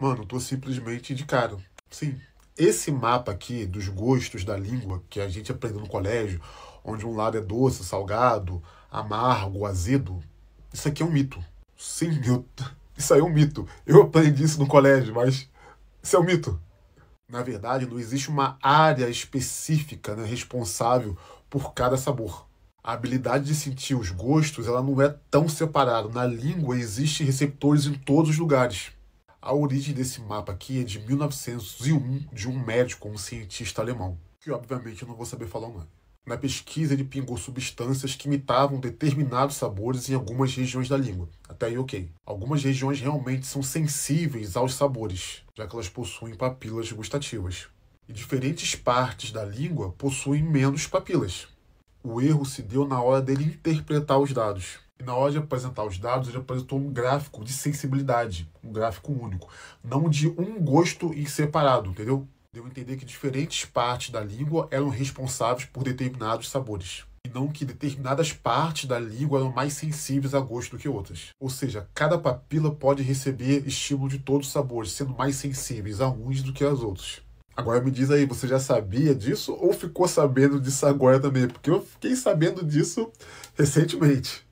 Mano, eu tô simplesmente de cara. Sim. Esse mapa aqui dos gostos da língua que a gente aprendeu no colégio, onde um lado é doce, salgado, amargo, azedo, isso aqui é um mito. Sim, eu... isso aí é um mito. Eu aprendi isso no colégio, mas isso é um mito. Na verdade, não existe uma área específica né, responsável por cada sabor. A habilidade de sentir os gostos ela não é tão separada. Na língua existem receptores em todos os lugares. A origem desse mapa aqui é de 1901, de um médico, um cientista alemão, que obviamente eu não vou saber falar o nome. Na pesquisa, ele pingou substâncias que imitavam determinados sabores em algumas regiões da língua. Até aí, ok. Algumas regiões realmente são sensíveis aos sabores, já que elas possuem papilas gustativas. E diferentes partes da língua possuem menos papilas. O erro se deu na hora dele interpretar os dados. E na hora de apresentar os dados, ele apresentou um gráfico de sensibilidade, um gráfico único, não de um gosto e separado, entendeu? Deu a entender que diferentes partes da língua eram responsáveis por determinados sabores, e não que determinadas partes da língua eram mais sensíveis a gosto do que outras. Ou seja, cada papila pode receber estímulo de todos os sabores, sendo mais sensíveis a uns do que aos outros. Agora me diz aí, você já sabia disso ou ficou sabendo disso agora também? Porque eu fiquei sabendo disso recentemente.